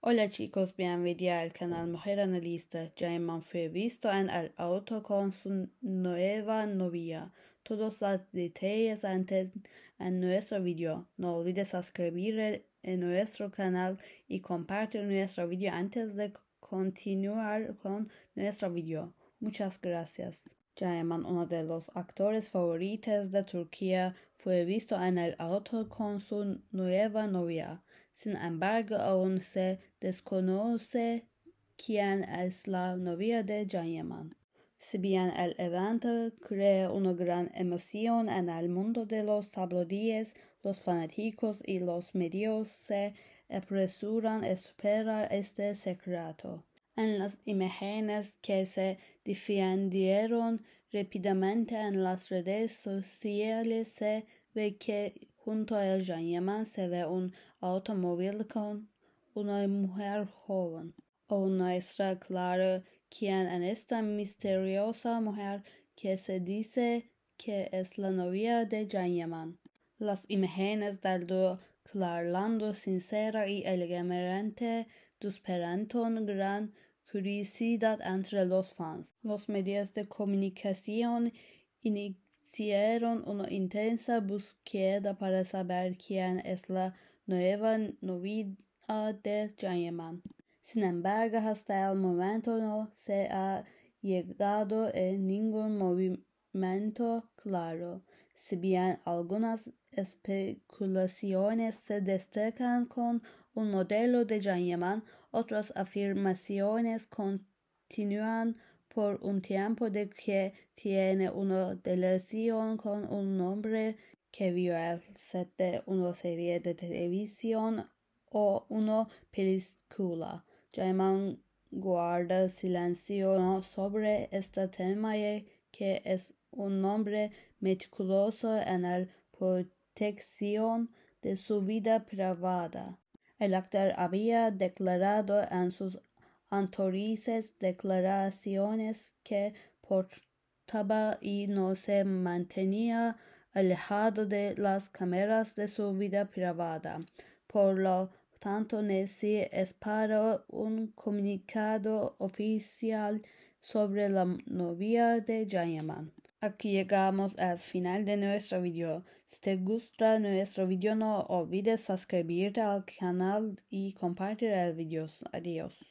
Hola chicos, bienvenidos al canal Mujer Analista. Ya fue visto el auto con su nueva novia. Todos los detalles antes en nuestro video. No olvides suscribirte en nuestro canal y compartir nuestro video antes de continuar con nuestro video. Muchas gracias. Yaman, uno de los actores favoritos de Turquía, fue visto en el auto con su nueva novia. Sin embargo, aún se desconoce quién es la novia de Yaman. Si bien el evento crea una gran emoción en el mundo de los tabloides, los fanáticos y los medios se apresuran a superar este secreto en las imágenes que se difundieron rápidamente en las redes sociales se ve que junto Jan Yaman se ve un automóvil con una mujer joven. O no está claro quién es esta misteriosa mujer que se dice que es la novia de Yaman. Las imágenes del dúo clarlando sincera y elegantemente despertaron gran curiosidad entre los fans. Los medios de comunicación iniciaron una intensa búsqueda para saber quién es la nueva novia de Jayman. Sin embargo, hasta el momento no se ha llegado a ningún movimiento claro. Si bien algunas especulaciones se destacan con un modelo de man, otras afirmaciones continúan por un tiempo de que tiene una relación con un nombre que vio el set de una serie de televisión o una película. Jaiman guarda silencio sobre este tema que es un nombre meticuloso en la protección de su vida privada. El actor había declarado en sus anteriores declaraciones que portaba y no se mantenía alejado de las cámaras de su vida privada. Por lo tanto, no se un comunicado oficial sobre la novia de Aquí llegamos al final de nuestro video. Si te gusta nuestro video no olvides suscribirte al canal y compartir el video. Adiós.